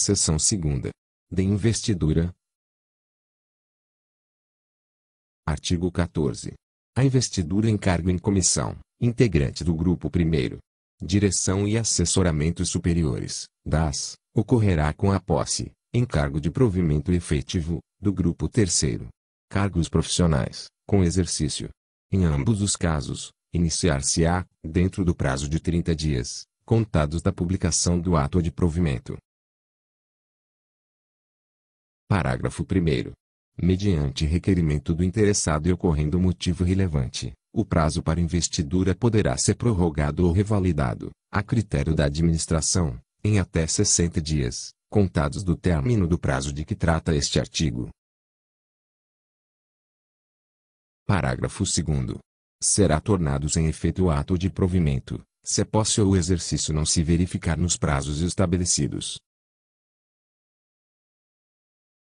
Seção segunda. De investidura. Artigo 14. A investidura em cargo em comissão, integrante do grupo primeiro, direção e assessoramento superiores, das, ocorrerá com a posse, em cargo de provimento efetivo, do grupo terceiro. Cargos profissionais, com exercício. Em ambos os casos, iniciar-se-á, dentro do prazo de 30 dias, contados da publicação do ato de provimento, Parágrafo 1 Mediante requerimento do interessado e ocorrendo motivo relevante, o prazo para investidura poderá ser prorrogado ou revalidado, a critério da administração, em até 60 dias, contados do término do prazo de que trata este artigo. Parágrafo 2 será tornado sem efeito o ato de provimento, se a é posse ou o exercício não se verificar nos prazos estabelecidos.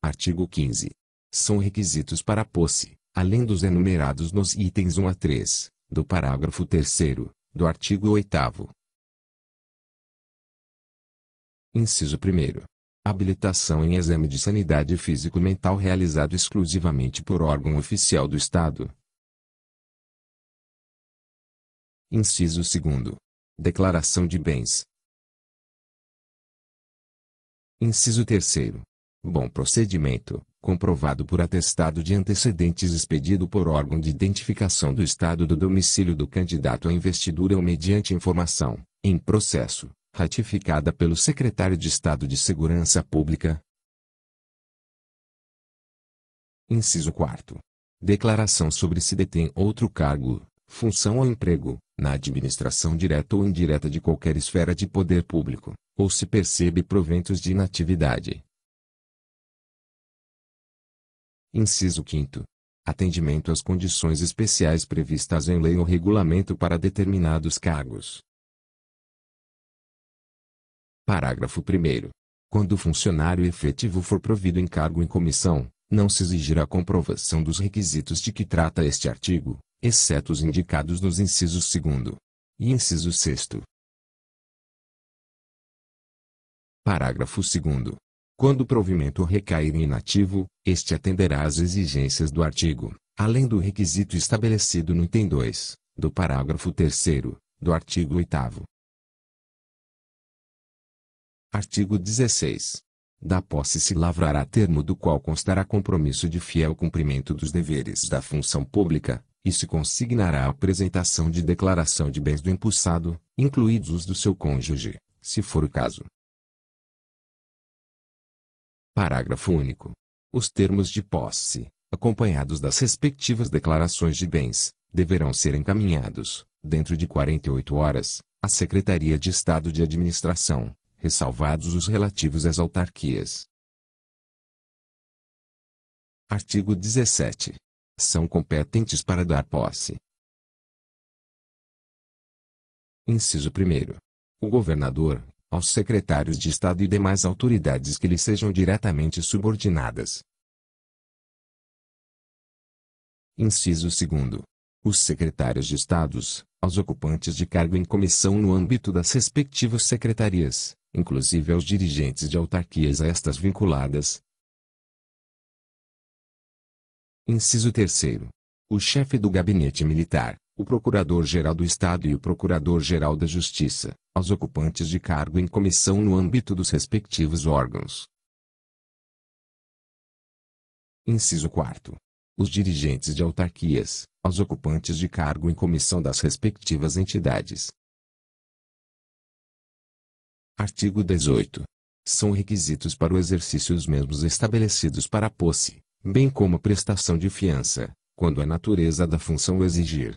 Artigo 15. São requisitos para posse, além dos enumerados nos itens 1 a 3, do parágrafo 3 do artigo 8 Inciso 1 habilitação em exame de sanidade físico-mental realizado exclusivamente por órgão oficial do Estado. Inciso 2. Declaração de bens. Inciso 3. Bom procedimento, comprovado por atestado de antecedentes expedido por órgão de identificação do estado do domicílio do candidato à investidura ou mediante informação, em processo, ratificada pelo secretário de Estado de Segurança Pública. Inciso 4. Declaração sobre se detém outro cargo, função ou emprego, na administração direta ou indireta de qualquer esfera de poder público, ou se percebe proventos de inatividade, Inciso 5 atendimento às condições especiais previstas em lei ou regulamento para determinados cargos. Parágrafo 1. Quando o funcionário efetivo for provido em cargo em comissão, não se exigirá comprovação dos requisitos de que trata este artigo, exceto os indicados nos incisos 2 e inciso 6. Parágrafo 2. Quando o provimento recair em inativo, este atenderá às exigências do artigo, além do requisito estabelecido no item 2, do parágrafo 3 do artigo 8 Artigo 16. Da posse se lavrará termo do qual constará compromisso de fiel cumprimento dos deveres da função pública, e se consignará a apresentação de declaração de bens do impulsado, incluídos os do seu cônjuge, se for o caso. Parágrafo único. Os termos de posse, acompanhados das respectivas declarações de bens, deverão ser encaminhados, dentro de 48 horas, à Secretaria de Estado de Administração, ressalvados os relativos às autarquias. Artigo 17. São competentes para dar posse. Inciso 1. O governador, aos secretários de Estado e demais autoridades que lhe sejam diretamente subordinadas. Inciso 2. Os secretários de Estados, aos ocupantes de cargo em comissão no âmbito das respectivas secretarias, inclusive aos dirigentes de autarquias a estas vinculadas. Inciso 3. O chefe do gabinete militar, o Procurador-Geral do Estado e o Procurador-Geral da Justiça, aos ocupantes de cargo em comissão no âmbito dos respectivos órgãos. Inciso 4. Os dirigentes de autarquias, aos ocupantes de cargo em comissão das respectivas entidades. Artigo 18. São requisitos para o exercício os mesmos estabelecidos para a posse, bem como a prestação de fiança, quando a natureza da função o exigir,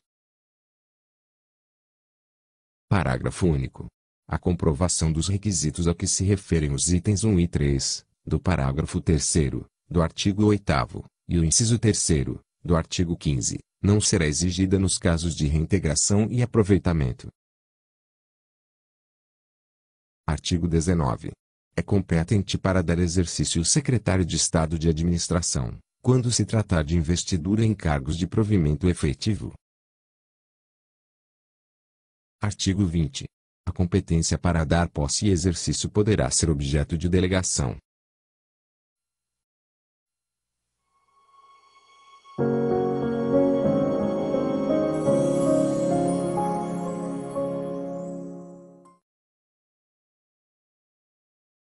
Parágrafo único. A comprovação dos requisitos a que se referem os itens 1 e 3, do parágrafo 3 do artigo 8 e o inciso 3 do artigo 15, não será exigida nos casos de reintegração e aproveitamento. Artigo 19. É competente para dar exercício o secretário de Estado de Administração, quando se tratar de investidura em cargos de provimento efetivo, Artigo 20. A competência para dar posse e exercício poderá ser objeto de delegação